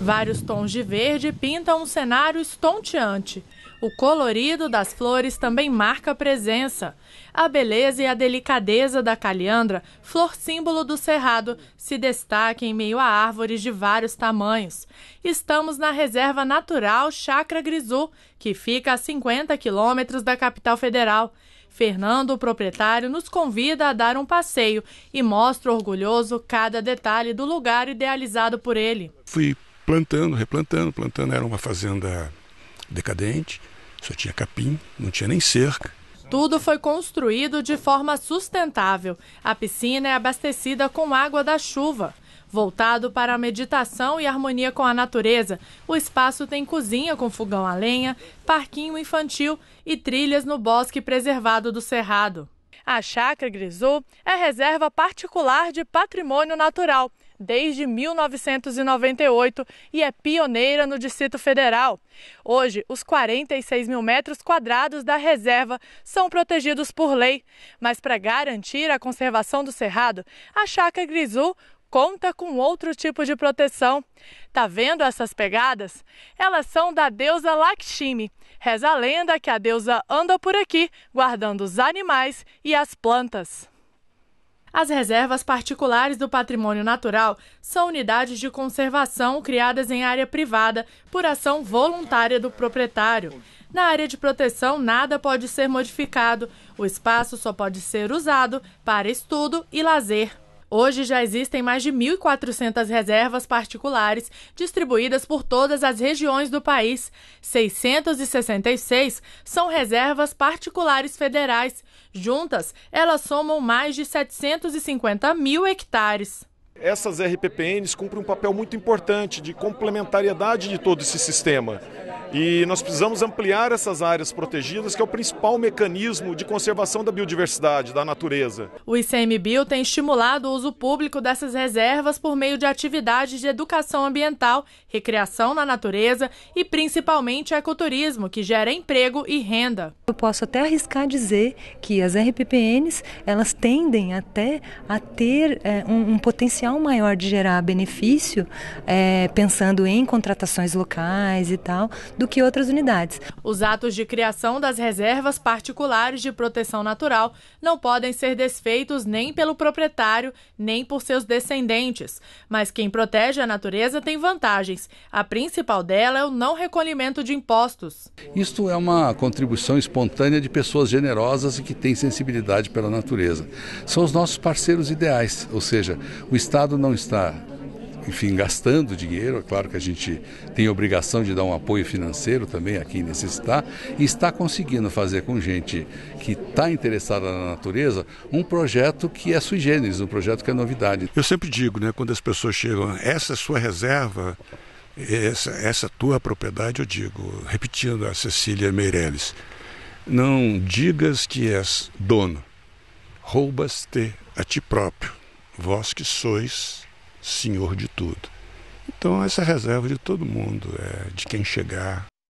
Vários tons de verde pintam um cenário estonteante. O colorido das flores também marca a presença. A beleza e a delicadeza da calhandra, flor símbolo do cerrado, se destaca em meio a árvores de vários tamanhos. Estamos na reserva natural Chacra Grisu, que fica a 50 quilômetros da capital federal. Fernando, o proprietário, nos convida a dar um passeio e mostra orgulhoso cada detalhe do lugar idealizado por ele. Fui plantando, replantando, plantando. Era uma fazenda decadente, só tinha capim, não tinha nem cerca. Tudo foi construído de forma sustentável. A piscina é abastecida com água da chuva. Voltado para a meditação e harmonia com a natureza, o espaço tem cozinha com fogão a lenha, parquinho infantil e trilhas no bosque preservado do Cerrado. A Chácara Grisu é reserva particular de patrimônio natural desde 1998 e é pioneira no Distrito Federal. Hoje, os 46 mil metros quadrados da reserva são protegidos por lei, mas para garantir a conservação do cerrado, a Chácara Grisu conta com outro tipo de proteção. Tá vendo essas pegadas? Elas são da deusa Lakshmi. Reza a lenda que a deusa anda por aqui guardando os animais e as plantas. As reservas particulares do patrimônio natural são unidades de conservação criadas em área privada por ação voluntária do proprietário. Na área de proteção, nada pode ser modificado. O espaço só pode ser usado para estudo e lazer Hoje já existem mais de 1.400 reservas particulares distribuídas por todas as regiões do país. 666 são reservas particulares federais. Juntas, elas somam mais de 750 mil hectares. Essas RPPNs cumprem um papel muito importante de complementariedade de todo esse sistema. E nós precisamos ampliar essas áreas protegidas, que é o principal mecanismo de conservação da biodiversidade, da natureza. O ICMBio tem estimulado o uso público dessas reservas por meio de atividades de educação ambiental, recreação na natureza e principalmente ecoturismo, que gera emprego e renda. Eu posso até arriscar dizer que as RPPNs elas tendem até a ter é, um, um, potencial maior de gerar benefício, é, pensando em contratações locais e tal do que outras unidades. Os atos de criação das reservas particulares de proteção natural não podem ser desfeitos nem pelo proprietário, nem por seus descendentes. Mas quem protege a natureza tem vantagens. A principal dela é o não recolhimento de impostos. Isto é uma contribuição espontânea de pessoas generosas e que têm sensibilidade pela natureza. São os nossos parceiros ideais, ou seja, o Estado não está enfim, gastando dinheiro. É claro que a gente tem obrigação de dar um apoio financeiro também a quem necessitar e está conseguindo fazer com gente que está interessada na natureza um projeto que é sui generis, um projeto que é novidade. Eu sempre digo, né, quando as pessoas chegam, essa é sua reserva, essa, essa é tua propriedade, eu digo, repetindo a Cecília Meirelles, não digas que és dono, roubas-te a ti próprio, vós que sois senhor de tudo. Então, essa é reserva de todo mundo, é, de quem chegar.